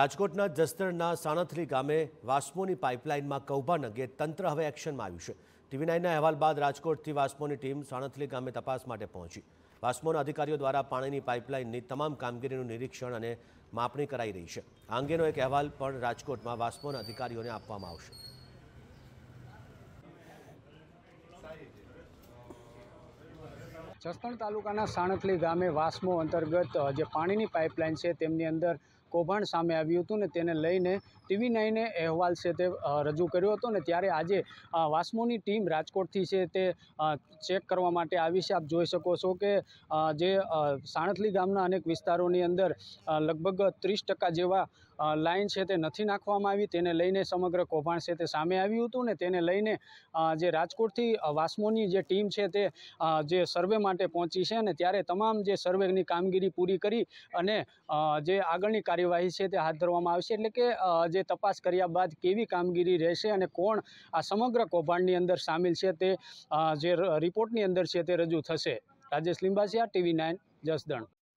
રાજકોટના જસદણના સાણથલી ગામે વાસ્મોની પાઇપલાઇનમાં કૌભાંડ અંગે તંત્ર હવે એક્શનમાં આવ્યું છે ટીવી નાઇનના અહેવાલ બાદ રાજકોટથી વાસ્મોની ટીમ સાણથલી ગામે તપાસ માટે પહોંચી વાસ્મોના અધિકારીઓ દ્વારા પાણીની પાઇપલાઇનની તમામ કામગીરીનું નિરીક્ષણ અને માપણી કરાઈ રહી છે આ અંગેનો એક અહેવાલ પણ રાજકોટમાં વાસ્મોના અધિકારીઓને આપવામાં આવશે જસદણ તાલુકાના સાણકલી ગામે વાસ્મો અંતર્ગત જે પાણીની પાઇપલાઇન છે તેમની અંદર કૌભાંડ સામે આવ્યું હતું ને તેને લઈને ટીવી નાઇને અહેવાલ છે તે રજૂ કર્યો હતો ને ત્યારે આજે વાસ્મોની ટીમ રાજકોટથી છે તે ચેક કરવા માટે આવી છે આપ જોઈ શકો છો કે જે સાણથલી ગામના અનેક વિસ્તારોની અંદર લગભગ ત્રીસ ટકા જેવા લાઇન છે તે નથી નાખવામાં આવી તેને લઈને સમગ્ર કૌભાંડ છે તે સામે આવ્યું હતું ને તેને લઈને જે રાજકોટથી વાસ્મોની જે ટીમ છે તે જે સર્વે માટે પહોંચી છે અને ત્યારે તમામ જે સર્વેની કામગીરી પૂરી કરી અને જે આગળની કાર્ય કાર્યવાહી છે તે હાથ ધરવામાં આવશે એટલે કે જે તપાસ કર્યા બાદ કેવી કામગીરી રહેશે અને કોણ આ સમગ્ર કૌભાંડની અંદર સામેલ છે તે જે રિપોર્ટની અંદર છે તે રજૂ થશે રાજેશ લિંબાસિયા ટીવી નાઇન જસદણ